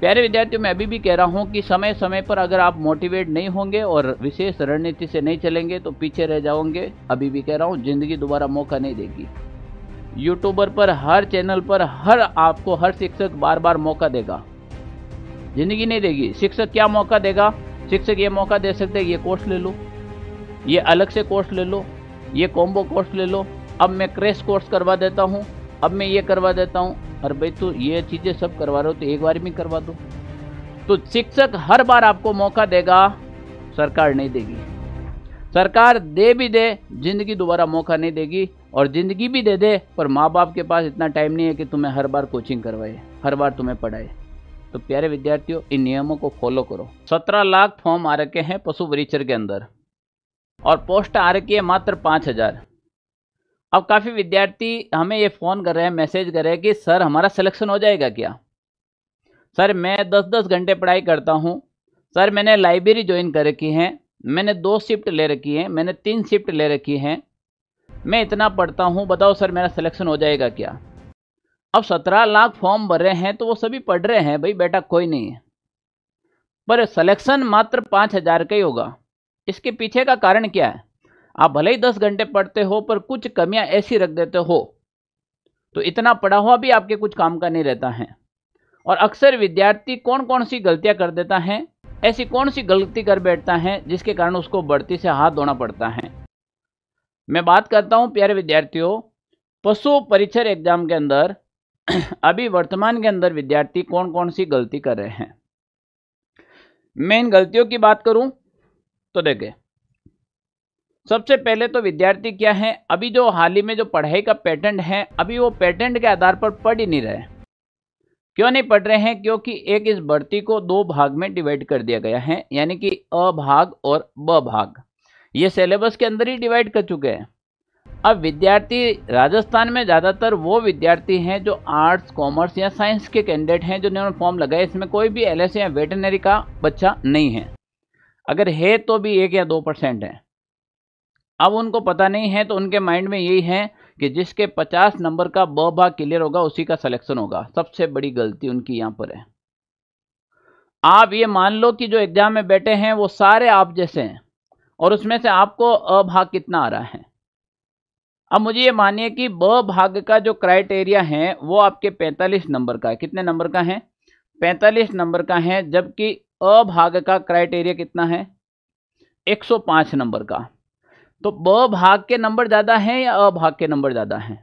प्यारे विद्यार्थियों मैं अभी भी कह रहा हूँ कि समय समय पर अगर आप मोटिवेट नहीं होंगे और विशेष रणनीति से नहीं चलेंगे तो पीछे रह जाओगे अभी भी कह रहा हूँ जिंदगी दोबारा मौका नहीं देगी यूट्यूबर पर हर चैनल पर हर आपको हर शिक्षक बार बार मौका देगा जिंदगी नहीं देगी शिक्षक क्या मौका देगा शिक्षक ये मौका दे सकते ये कोर्स ले लो ये अलग से कोर्स ले लो ये कॉम्बो कोर्स ले लो अब मैं क्रेश कोर्स करवा देता हूँ अब मैं ये करवा देता हूँ और भाई तो ये चीज़ें सब करवा रहे हो तो एक बार में करवा दो तो शिक्षक हर बार आपको मौका देगा सरकार नहीं देगी सरकार दे भी दे जिंदगी दोबारा मौका नहीं देगी और ज़िंदगी भी दे दे पर माँ बाप के पास इतना टाइम नहीं है कि तुम्हें हर बार कोचिंग करवाए हर बार तुम्हें पढ़ाए तो प्यारे विद्यार्थियों इन नियमों को फॉलो करो सत्रह लाख फॉर्म आ रखे हैं पशु परिचर के अंदर और पोस्ट आ रखी है मात्र पाँच हज़ार अब काफ़ी विद्यार्थी हमें ये फ़ोन कर रहे हैं मैसेज कर रहे हैं कि सर हमारा सिलेक्शन हो जाएगा क्या सर मैं दस दस घंटे पढ़ाई करता हूँ सर मैंने लाइब्रेरी ज्वाइन कर रखी है मैंने दो शिफ्ट ले रखी है मैंने तीन शिफ्ट ले रखी है मैं इतना पढ़ता हूँ बताओ सर मेरा सिलेक्शन हो जाएगा क्या अब सत्रह लाख फॉर्म भर रहे हैं तो वो सभी पढ़ रहे हैं भाई बेटा कोई नहीं है पर सलेक्शन मात्र पाँच हज़ार का ही होगा इसके पीछे का कारण क्या है आप भले ही दस घंटे पढ़ते हो पर कुछ कमियां ऐसी रख देते हो तो इतना पढ़ा हुआ भी आपके कुछ काम का नहीं रहता है और अक्सर विद्यार्थी कौन कौन सी गलतियां कर देता है ऐसी कौन सी गलती कर बैठता है जिसके कारण उसको बढ़ती से हाथ धोना पड़ता है मैं बात करता हूँ प्यारे विद्यार्थियों पशु परिचर एग्जाम के अंदर अभी वर्तमान के अंदर विद्यार्थी कौन कौन सी गलती कर रहे हैं मैं इन गलतियों की बात करूं तो देखें सबसे पहले तो विद्यार्थी क्या है अभी जो हाल ही में जो पढ़ाई का पैटर्न है अभी वो पैटर्न के आधार पर पढ़ ही नहीं रहे क्यों नहीं पढ़ रहे हैं क्योंकि एक इस भर्ती को दो भाग में डिवाइड कर दिया गया है यानी कि अ भाग और ब भाग ये सिलेबस के अंदर ही डिवाइड कर चुके हैं अब विद्यार्थी राजस्थान में ज़्यादातर वो विद्यार्थी हैं जो आर्ट्स कॉमर्स या साइंस के कैंडिडेट हैं जिन्होंने फॉर्म लगाया इसमें कोई भी एल या वेटनरी का बच्चा नहीं है अगर है तो भी एक या दो परसेंट है अब उनको पता नहीं है तो उनके माइंड में यही है कि जिसके 50 नंबर का ब भाग क्लियर होगा उसी का सिलेक्शन होगा सबसे बड़ी गलती उनकी यहां पर है आप ये मान लो कि जो एग्जाम में बैठे हैं वो सारे आप जैसे हैं और उसमें से आपको अ भाग कितना आ रहा है अब मुझे ये मानिए कि ब भाग का जो क्राइटेरिया है वो आपके 45 नंबर का है कितने नंबर का है 45 नंबर का है जबकि अ भाग का क्राइटेरिया कितना है 105 नंबर का तो ब भाग के नंबर ज़्यादा हैं या अ भाग के नंबर ज़्यादा हैं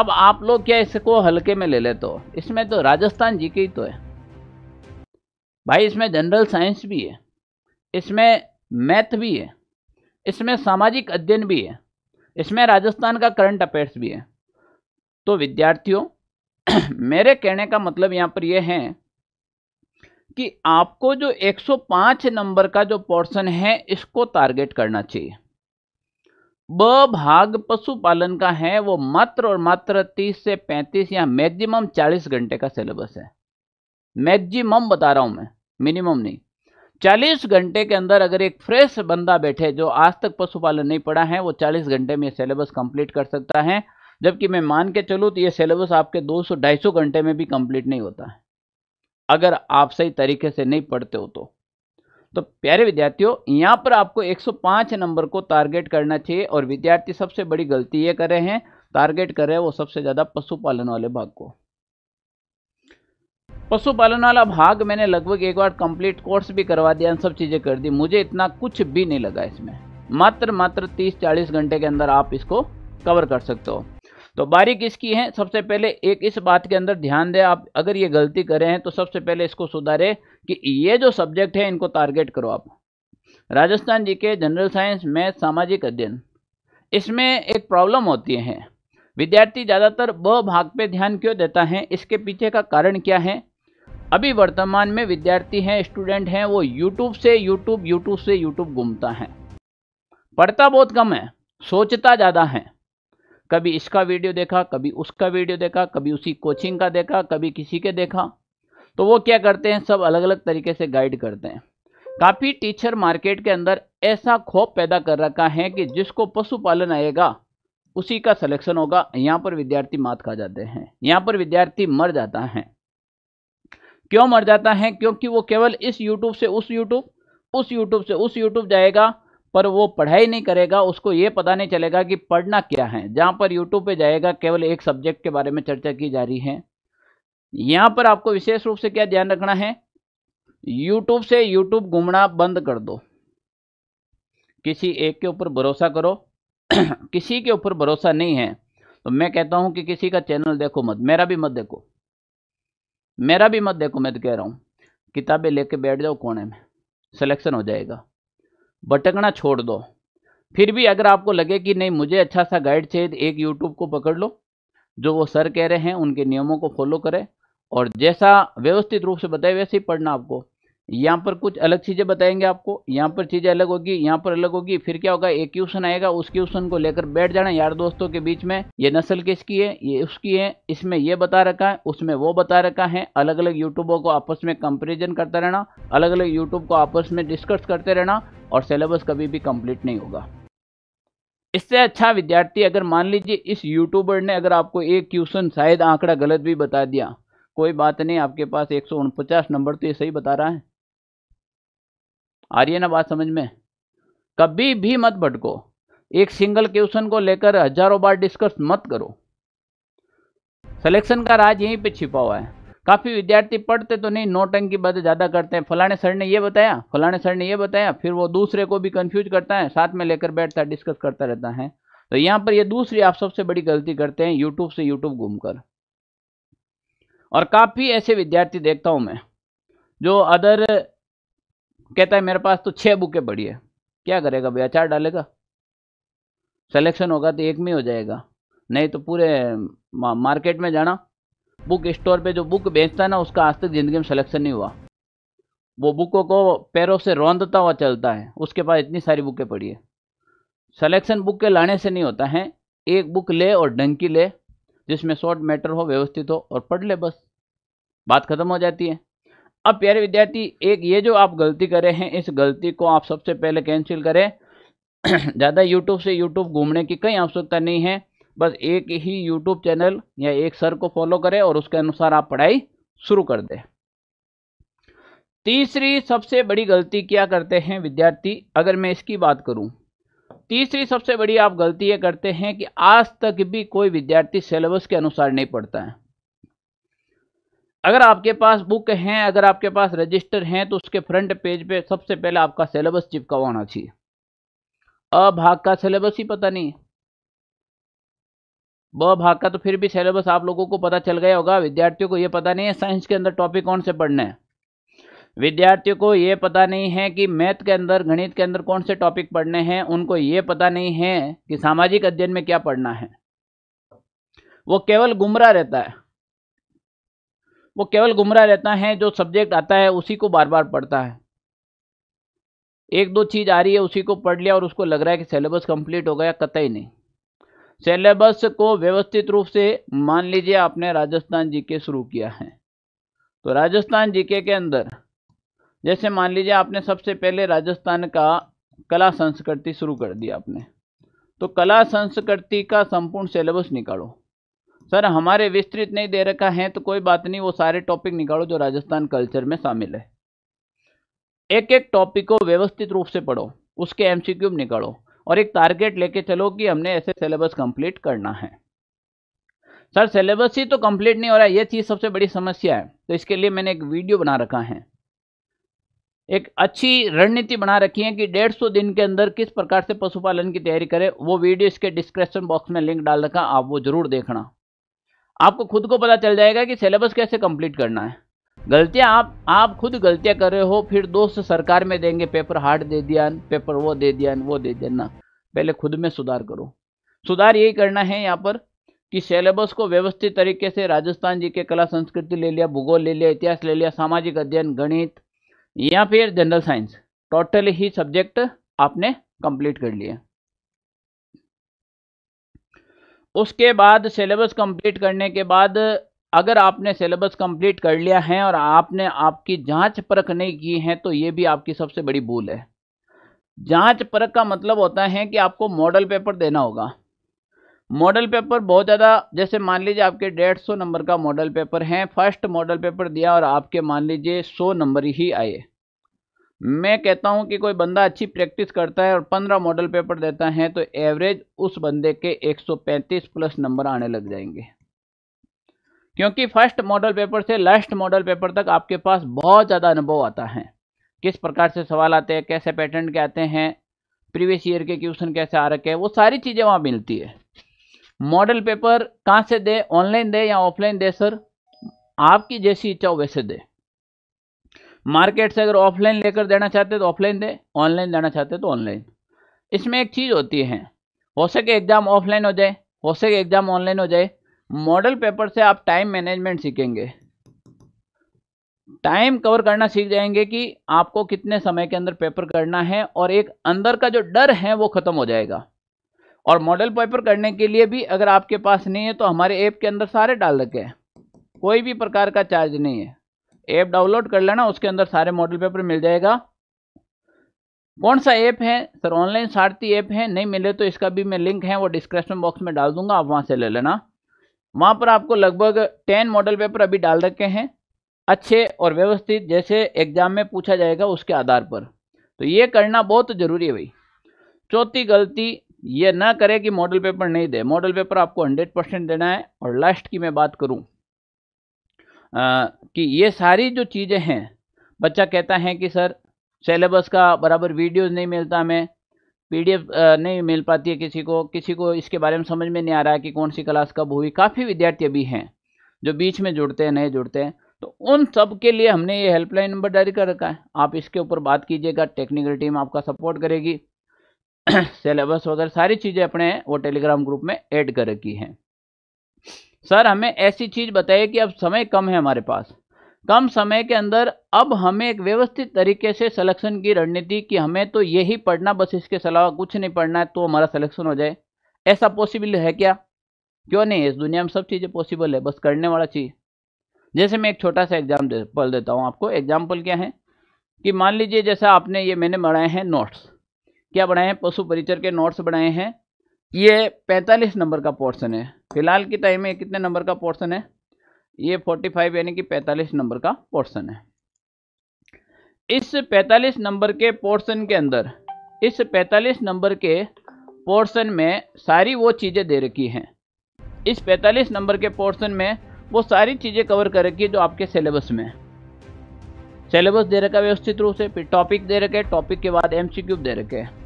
अब आप लोग क्या इसको हल्के में ले लेते हो इसमें तो राजस्थान जी के ही तो है भाई इसमें जनरल साइंस भी है इसमें मैथ भी है इसमें सामाजिक अध्ययन भी है इसमें राजस्थान का करंट अफेयर्स भी है तो विद्यार्थियों मेरे कहने का मतलब यहाँ पर यह है कि आपको जो 105 नंबर का जो पोर्शन है इसको टारगेट करना चाहिए ब भाग पशुपालन का है वो मात्र और मात्र तीस से पैंतीस या मैक्सिमम चालीस घंटे का सिलेबस है मैक्सिमम बता रहा हूं मैं मिनिमम नहीं चालीस घंटे के अंदर अगर एक फ्रेश बंदा बैठे जो आज तक पशुपालन नहीं पढ़ा है वो चालीस घंटे में सिलेबस कंप्लीट कर सकता है जबकि मैं मान के चलूँ तो ये सिलेबस आपके दो सौ ढाई सौ घंटे में भी कंप्लीट नहीं होता है अगर आप सही तरीके से नहीं पढ़ते हो तो तो प्यारे विद्यार्थियों यहाँ पर आपको 105 नंबर को टारगेट करना चाहिए और विद्यार्थी सबसे बड़ी गलती ये कर रहे हैं टारगेट कर रहे हैं वो सबसे ज़्यादा पशुपालन वाले भाग को पशुपालन वाला भाग मैंने लगभग एक बार कंप्लीट कोर्स भी करवा दिया सब चीज़ें कर दी मुझे इतना कुछ भी नहीं लगा इसमें मात्र मात्र 30-40 घंटे के अंदर आप इसको कवर कर सकते हो तो बारीक इसकी है सबसे पहले एक इस बात के अंदर ध्यान दें आप अगर ये गलती करें हैं तो सबसे पहले इसको सुधारें कि ये जो सब्जेक्ट है इनको टारगेट करो आप राजस्थान जी के जनरल साइंस मैथ सामाजिक अध्ययन इसमें एक प्रॉब्लम होती है विद्यार्थी ज़्यादातर ब भाग पे ध्यान क्यों देता है इसके पीछे का कारण क्या है अभी वर्तमान में विद्यार्थी हैं स्टूडेंट हैं वो यूट्यूब से यूट्यूब यूट्यूब से यूट्यूब घूमता है पढ़ता बहुत कम है सोचता ज़्यादा है कभी इसका वीडियो देखा कभी उसका वीडियो देखा कभी उसी कोचिंग का देखा कभी किसी के देखा तो वो क्या करते हैं सब अलग अलग तरीके से गाइड करते हैं काफ़ी टीचर मार्केट के अंदर ऐसा खौफ पैदा कर रखा है कि जिसको पशुपालन आएगा उसी का सिलेक्शन होगा यहाँ पर विद्यार्थी मात खा जाते हैं यहाँ पर विद्यार्थी मर जाता है क्यों मर जाता है क्योंकि वो केवल इस यूट्यूब से उस यूट्यूब उस यूट्यूब से उस यूट्यूब जाएगा पर वो पढ़ाई नहीं करेगा उसको ये पता नहीं चलेगा कि पढ़ना क्या है जहाँ पर यूट्यूब पे जाएगा केवल एक सब्जेक्ट के बारे में चर्चा की जा रही है यहाँ पर आपको विशेष रूप से क्या ध्यान रखना है यूट्यूब से यूट्यूब घूमना बंद कर दो किसी एक के ऊपर भरोसा करो किसी के ऊपर भरोसा नहीं है तो मैं कहता हूं कि किसी का चैनल देखो मत मेरा भी मत देखो मेरा भी मत देखो मैं तो कह रहा हूं किताबें लेके बैठ जाओ कोने में सिलेक्शन हो जाएगा भटकना छोड़ दो फिर भी अगर आपको लगे कि नहीं मुझे अच्छा सा गाइड चाहिए तो एक यूट्यूब को पकड़ लो जो वो सर कह रहे हैं उनके नियमों को फॉलो करें और जैसा व्यवस्थित रूप से बताए वैसे ही पढ़ना आपको यहाँ पर कुछ अलग चीज़ें बताएंगे आपको यहाँ पर चीज़ें अलग होगी यहाँ पर अलग होगी फिर क्या होगा एक क्वेश्चन आएगा उस क्वेश्चन को लेकर बैठ जाना यार दोस्तों के बीच में ये नस्ल किसकी है ये उसकी है इसमें ये बता रखा है उसमें वो बता रखा है अलग अलग यूट्यूबों को आपस में कंपेरिजन करता रहना अलग अलग यूट्यूब को आपस में डिस्कस करते रहना और सिलेबस कभी भी कंप्लीट नहीं होगा इससे अच्छा विद्यार्थी अगर मान लीजिए इस यूट्यूबर ने अगर आपको एक क्वेश्चन शायद आंकड़ा गलत भी बता दिया कोई बात नहीं आपके पास एक नंबर तो ये सही बता रहा है आ रही है ना बात समझ में कभी भी मत भटको एक सिंगल क्वेश्चन को लेकर हजारों बार डिस्कस मत करो सिलेक्शन का राज यहीं पे छिपा हुआ है काफ़ी विद्यार्थी पढ़ते तो नहीं नोटंकी बात ज़्यादा करते हैं फलाने सर ने ये बताया फलाने सर ने ये बताया फिर वो दूसरे को भी कन्फ्यूज करता है साथ में लेकर बैठता है डिस्कस करता रहता है तो यहाँ पर ये दूसरी आप सबसे बड़ी गलती करते हैं यूट्यूब से यूट्यूब घूमकर और काफ़ी ऐसे विद्यार्थी देखता हूँ मैं जो अदर कहता है मेरे पास तो छः बुकें पड़ी है क्या करेगा भैया चार डालेगा सलेक्शन होगा तो एक में हो जाएगा नहीं तो पूरे मार्केट में जाना बुक स्टोर पे जो बुक बेचता है ना उसका आज तक ज़िंदगी में सिलेक्शन नहीं हुआ वो बुकों को पैरों से रौंदता हुआ चलता है उसके पास इतनी सारी बुकें पड़ी है सलेक्शन बुक के लाने से नहीं होता है एक बुक ले और डंकी ले जिसमें शॉर्ट मैटर हो व्यवस्थित हो और पढ़ ले बस बात खत्म हो जाती है अब प्यारे विद्यार्थी एक ये जो आप गलती करे हैं इस गलती को आप सबसे पहले कैंसिल करें ज़्यादा यूट्यूब से यूट्यूब घूमने की कहीं आवश्यकता नहीं है बस एक ही यूट्यूब चैनल या एक सर को फॉलो करें और उसके अनुसार आप पढ़ाई शुरू कर दें तीसरी सबसे बड़ी गलती क्या करते हैं विद्यार्थी अगर मैं इसकी बात करूं तीसरी सबसे बड़ी आप गलती ये करते हैं कि आज तक भी कोई विद्यार्थी सिलेबस के अनुसार नहीं पढ़ता है अगर आपके पास बुक हैं अगर आपके पास रजिस्टर हैं तो उसके फ्रंट पेज पे सबसे पहले आपका सिलेबस चिपका होना चाहिए अभाग भाग का सिलेबस ही पता नहीं ब भाग का तो फिर भी सिलेबस आप लोगों को पता चल गया होगा विद्यार्थियों को ये पता नहीं है साइंस के अंदर टॉपिक कौन से पढ़ने हैं विद्यार्थियों को ये पता नहीं है कि मैथ के अंदर गणित के अंदर कौन से टॉपिक पढ़ने हैं उनको ये पता नहीं है कि सामाजिक अध्ययन में क्या पढ़ना है वो केवल गुमराह रहता है वो केवल गुमराह रहता है जो सब्जेक्ट आता है उसी को बार बार पढ़ता है एक दो चीज़ आ रही है उसी को पढ़ लिया और उसको लग रहा है कि सिलेबस कंप्लीट हो गया कतई नहीं सिलेबस को व्यवस्थित रूप से मान लीजिए आपने राजस्थान जीके शुरू किया है तो राजस्थान जीके के अंदर जैसे मान लीजिए आपने सबसे पहले राजस्थान का कला संस्कृति शुरू कर दिया आपने तो कला संस्कृति का संपूर्ण सिलेबस निकालो सर हमारे विस्तृत नहीं दे रखा है तो कोई बात नहीं वो सारे टॉपिक निकालो जो राजस्थान कल्चर में शामिल है एक एक टॉपिक को व्यवस्थित रूप से पढ़ो उसके एमसीक्यू निकालो और एक टारगेट लेके चलो कि हमने ऐसे सिलेबस कंप्लीट करना है सर सिलेबस ही तो कंप्लीट नहीं हो रहा है ये चीज़ सबसे बड़ी समस्या है तो इसके लिए मैंने एक वीडियो बना रखा है एक अच्छी रणनीति बना रखी है कि डेढ़ सौ दिन के अंदर किस प्रकार से पशुपालन की तैयारी करें वो वीडियो इसके डिस्क्रिप्शन बॉक्स में लिंक डाल रखा आप वो जरूर देखना आपको खुद को पता चल जाएगा कि सिलेबस कैसे कंप्लीट करना है गलतियाँ आप आप खुद गलतियां कर रहे हो फिर दोस्त सरकार में देंगे पेपर हार्ड दे दिया पेपर वो दे दिया वो दे दिया ना पहले खुद में सुधार करो सुधार यही करना है यहाँ पर कि सिलेबस को व्यवस्थित तरीके से राजस्थान जी के कला संस्कृति ले लिया भूगोल ले लिया इतिहास ले लिया सामाजिक अध्ययन गणित या फिर जनरल साइंस टोटल ही सब्जेक्ट आपने कंप्लीट कर लिया उसके बाद सिलेबस कंप्लीट करने के बाद अगर आपने सिलेबस कंप्लीट कर लिया है और आपने आपकी जांच परख नहीं की है तो ये भी आपकी सबसे बड़ी भूल है जांच परख का मतलब होता है कि आपको मॉडल पेपर देना होगा मॉडल पेपर बहुत ज़्यादा जैसे मान लीजिए आपके डेढ़ सौ नंबर का मॉडल पेपर है फर्स्ट मॉडल पेपर दिया और आपके मान लीजिए सौ नंबर ही आए मैं कहता हूँ कि कोई बंदा अच्छी प्रैक्टिस करता है और पंद्रह मॉडल पेपर देता है तो एवरेज उस बंदे के एक सौ पैंतीस प्लस नंबर आने लग जाएंगे क्योंकि फर्स्ट मॉडल पेपर से लास्ट मॉडल पेपर तक आपके पास बहुत ज़्यादा अनुभव आता है किस प्रकार से सवाल आते हैं कैसे पैटर्न के आते हैं प्रीवियस ईयर के क्वेश्चन कैसे आ रखे हैं वो सारी चीज़ें वहाँ मिलती है मॉडल पेपर कहाँ से दे ऑनलाइन दे या ऑफलाइन दे सर आपकी जैसी इच्छा हो वैसे दे मार्केट से अगर ऑफलाइन लेकर देना चाहते तो ऑफलाइन दे ऑनलाइन देना चाहते तो ऑनलाइन इसमें एक चीज़ होती है हो सके एग्ज़ाम ऑफलाइन हो जाए हो सके एग्ज़ाम ऑनलाइन हो जाए मॉडल पेपर से आप टाइम मैनेजमेंट सीखेंगे टाइम कवर करना सीख जाएंगे कि आपको कितने समय के अंदर पेपर करना है और एक अंदर का जो डर है वो ख़त्म हो जाएगा और मॉडल पेपर करने के लिए भी अगर आपके पास नहीं है तो हमारे ऐप के अंदर सारे डाल रखे हैं कोई भी प्रकार का चार्ज नहीं है ऐप डाउनलोड कर लेना उसके अंदर सारे मॉडल पेपर मिल जाएगा कौन सा ऐप है सर ऑनलाइन सारती ऐप है नहीं मिले तो इसका भी मैं लिंक है वो डिस्क्रिप्शन बॉक्स में डाल दूंगा आप वहाँ से ले लेना वहाँ पर आपको लगभग टेन मॉडल पेपर अभी डाल रखे हैं अच्छे और व्यवस्थित जैसे एग्जाम में पूछा जाएगा उसके आधार पर तो ये करना बहुत जरूरी है भाई चौथी गलती ये ना करे कि मॉडल पेपर नहीं दे मॉडल पेपर आपको हंड्रेड परसेंट देना है और लास्ट की मैं बात करूँ कि ये सारी जो चीज़ें हैं बच्चा कहता है कि सर सेलेबस का बराबर वीडियोस नहीं मिलता हमें पीडीएफ नहीं मिल पाती है किसी को किसी को इसके बारे में समझ में नहीं आ रहा है कि कौन सी क्लास कब हुई काफ़ी विद्यार्थी अभी हैं जो बीच में जुड़ते हैं नए जुड़ते हैं तो उन सब के लिए हमने ये हेल्पलाइन नंबर जारी कर रखा है आप इसके ऊपर बात कीजिएगा टेक्निकल टीम आपका सपोर्ट करेगी सिलेबस वगैरह सारी चीज़ें अपने वो टेलीग्राम ग्रुप में ऐड कर रखी हैं सर हमें ऐसी चीज़ बताइए कि अब समय कम है हमारे पास कम समय के अंदर अब हमें एक व्यवस्थित तरीके से सिलेक्शन की रणनीति कि हमें तो यही पढ़ना बस इसके अलावा कुछ नहीं पढ़ना है तो हमारा सिलेक्शन हो जाए ऐसा पॉसिबल है क्या क्यों नहीं इस दुनिया में सब चीज़ें पॉसिबल है बस करने वाला चीज़ जैसे मैं एक छोटा सा एग्जाम पल देता हूँ आपको एग्जाम्पल क्या है कि मान लीजिए जैसा आपने ये मैंने बनाए हैं नोट्स क्या बनाए हैं पशु परिचर के नोट्स बनाए हैं ये 45 नंबर का पोर्शन है फिलहाल के टाइम में कितने नंबर का पोर्शन है ये 45 यानी कि 45 नंबर का पोर्शन है इस 45 नंबर के पोर्शन के अंदर इस 45 नंबर के पोर्शन में सारी वो चीज़ें दे रखी हैं इस 45 नंबर के पोर्शन में वो सारी चीज़ें कवर कर रखी है जो आपके सिलेबस में सिलेबस दे रखा है व्यवस्थित रूप से फिर टॉपिक दे रखे टॉपिक के बाद एम दे रखे हैं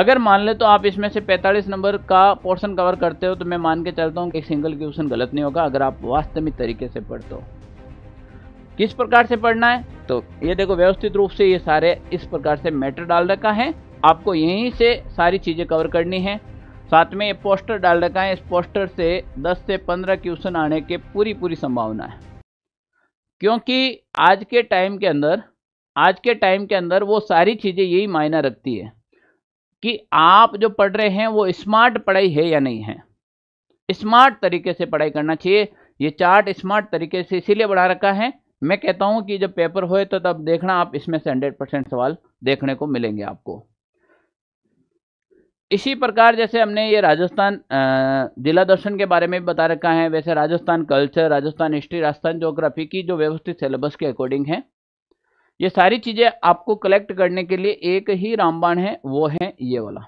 अगर मान ले तो आप इसमें से 45 नंबर का पोर्शन कवर करते हो तो मैं मान के चलता हूँ कि सिंगल क्वेश्चन गलत नहीं होगा अगर आप वास्तविक तरीके से पढ़ते हो किस प्रकार से पढ़ना है तो ये देखो व्यवस्थित रूप से ये सारे इस प्रकार से मैटर डाल रखा है आपको यहीं से सारी चीज़ें कवर करनी है साथ में ये पोस्टर डाल रखा है इस पोस्टर से 10 से 15 क्वेश्चन आने के पूरी पूरी संभावना है क्योंकि आज के टाइम के अंदर आज के टाइम के अंदर वो सारी चीज़ें यही मायना रखती है कि आप जो पढ़ रहे हैं वो स्मार्ट पढ़ाई है या नहीं है स्मार्ट तरीके से पढ़ाई करना चाहिए ये चार्ट स्मार्ट तरीके से इसीलिए बढ़ा रखा है मैं कहता हूं कि जब पेपर होए तो तब देखना आप इसमें से हंड्रेड परसेंट सवाल देखने को मिलेंगे आपको इसी प्रकार जैसे हमने ये राजस्थान जिला दर्शन के बारे में बता रखा है वैसे Rajasthan culture Rajasthan history Rajasthan geography की जो व्यवस्थित सिलेबस के अकॉर्डिंग है ये सारी चीजें आपको कलेक्ट करने के लिए एक ही रामबाण है वो है ये वाला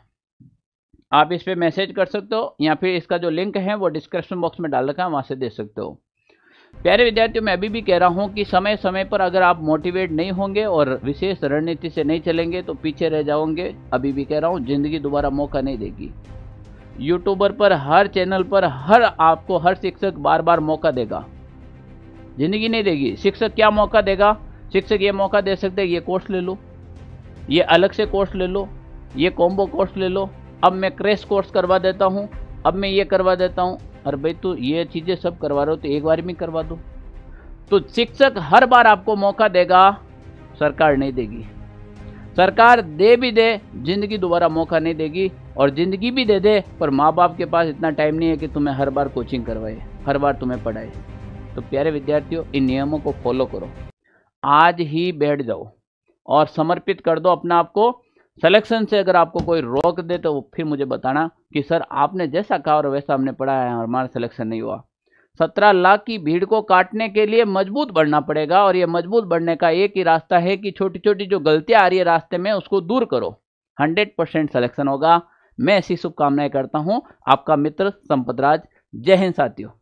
आप इस पर मैसेज कर सकते हो या फिर इसका जो लिंक है वो डिस्क्रिप्शन बॉक्स में डाल रखा है वहां से दे सकते हो प्यारे विद्यार्थियों मैं अभी भी कह रहा हूं कि समय समय पर अगर आप मोटिवेट नहीं होंगे और विशेष रणनीति से नहीं चलेंगे तो पीछे रह जाओगे अभी भी कह रहा हूँ ज़िंदगी दोबारा मौका नहीं देगी यूट्यूबर पर हर चैनल पर हर आपको हर शिक्षक बार बार मौका देगा ज़िंदगी नहीं देगी शिक्षक क्या मौका देगा शिक्षक ये मौका दे सकते हैं ये कोर्स ले लो ये अलग से कोर्स ले लो ये कॉम्बो कोर्स ले लो अब मैं क्रेश कोर्स करवा देता हूँ अब मैं ये करवा देता हूँ अरे भाई तो ये चीज़ें सब करवा रहे हो तो एक बार में करवा दो तो शिक्षक हर बार आपको मौका देगा सरकार नहीं देगी सरकार दे भी दे जिंदगी दोबारा मौका नहीं देगी और ज़िंदगी भी दे दे पर माँ बाप के पास इतना टाइम नहीं है कि तुम्हें हर बार कोचिंग करवाए हर बार तुम्हें पढ़ाए तो प्यारे विद्यार्थियों इन नियमों को फॉलो करो आज ही बैठ जाओ और समर्पित कर दो अपना आपको सिलेक्शन से अगर आपको कोई रोक दे तो फिर मुझे बताना कि सर आपने जैसा कहा और वैसा हमने पढ़ाया है और हमारा सिलेक्शन नहीं हुआ सत्रह लाख की भीड़ को काटने के लिए मजबूत बढ़ना पड़ेगा और ये मजबूत बढ़ने का एक ही रास्ता है कि छोटी छोटी जो गलतियां आ रही है रास्ते में उसको दूर करो हंड्रेड परसेंट सलेक्शन होगा मैं ऐसी शुभकामनाएं करता हूँ आपका मित्र संपतराज जय हिंद साथियों